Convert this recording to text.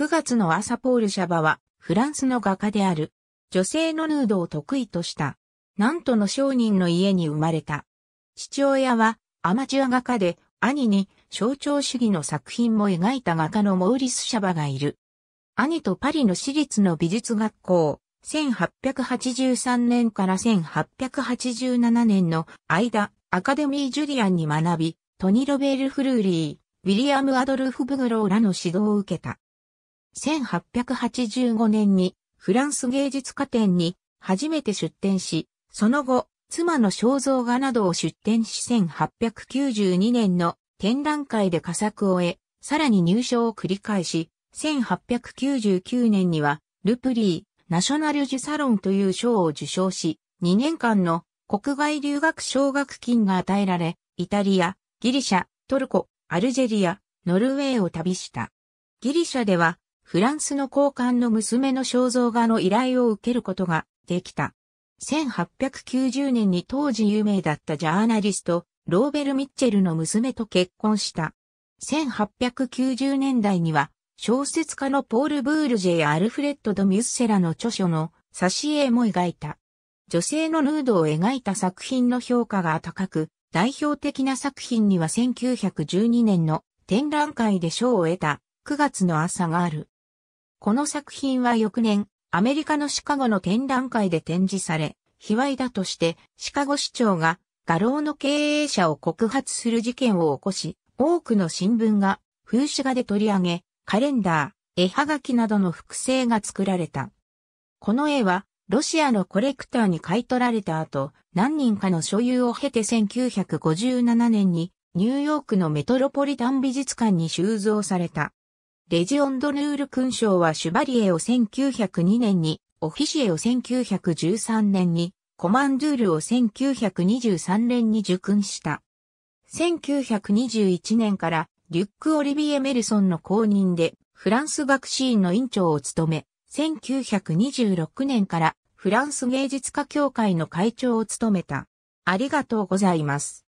9月の朝ポール・シャバは、フランスの画家である。女性のヌードを得意とした。なんとの商人の家に生まれた。父親はアマチュア画家で、兄に象徴主義の作品も描いた画家のモーリス・シャバがいる。兄とパリの私立の美術学校、1883年から1887年の間、アカデミー・ジュリアンに学び、トニ・ロベール・フルーリー、ウィリアム・アドルフ・ブグローらの指導を受けた。1885年にフランス芸術家展に初めて出展し、その後、妻の肖像画などを出展し1892年の展覧会で佳作を得、さらに入賞を繰り返し、1899年には、ルプリー、ナショナル・ジュ・サロンという賞を受賞し、2年間の国外留学奨学金が与えられ、イタリア、ギリシャ、トルコ、アルジェリア、ノルウェーを旅した。ギリシャでは、フランスの高官の娘の肖像画の依頼を受けることができた。1890年に当時有名だったジャーナリスト、ローベル・ミッチェルの娘と結婚した。1890年代には、小説家のポール・ブールジェやアルフレッド・ド・ミュッセラの著書の挿絵も描いた。女性のヌードを描いた作品の評価が高く、代表的な作品には1912年の展覧会で賞を得た9月の朝がある。この作品は翌年、アメリカのシカゴの展覧会で展示され、卑猥だとしてシカゴ市長が画廊の経営者を告発する事件を起こし、多くの新聞が風刺画で取り上げ、カレンダー、絵はがきなどの複製が作られた。この絵は、ロシアのコレクターに買い取られた後、何人かの所有を経て1957年に、ニューヨークのメトロポリタン美術館に収蔵された。レジオンドヌール勲章はシュバリエを1902年に、オフィシエを1913年に、コマンドゥールを1923年に受勲した。1921年からリュック・オリビエ・メルソンの公認でフランス学士院の院長を務め、1926年からフランス芸術家協会の会長を務めた。ありがとうございます。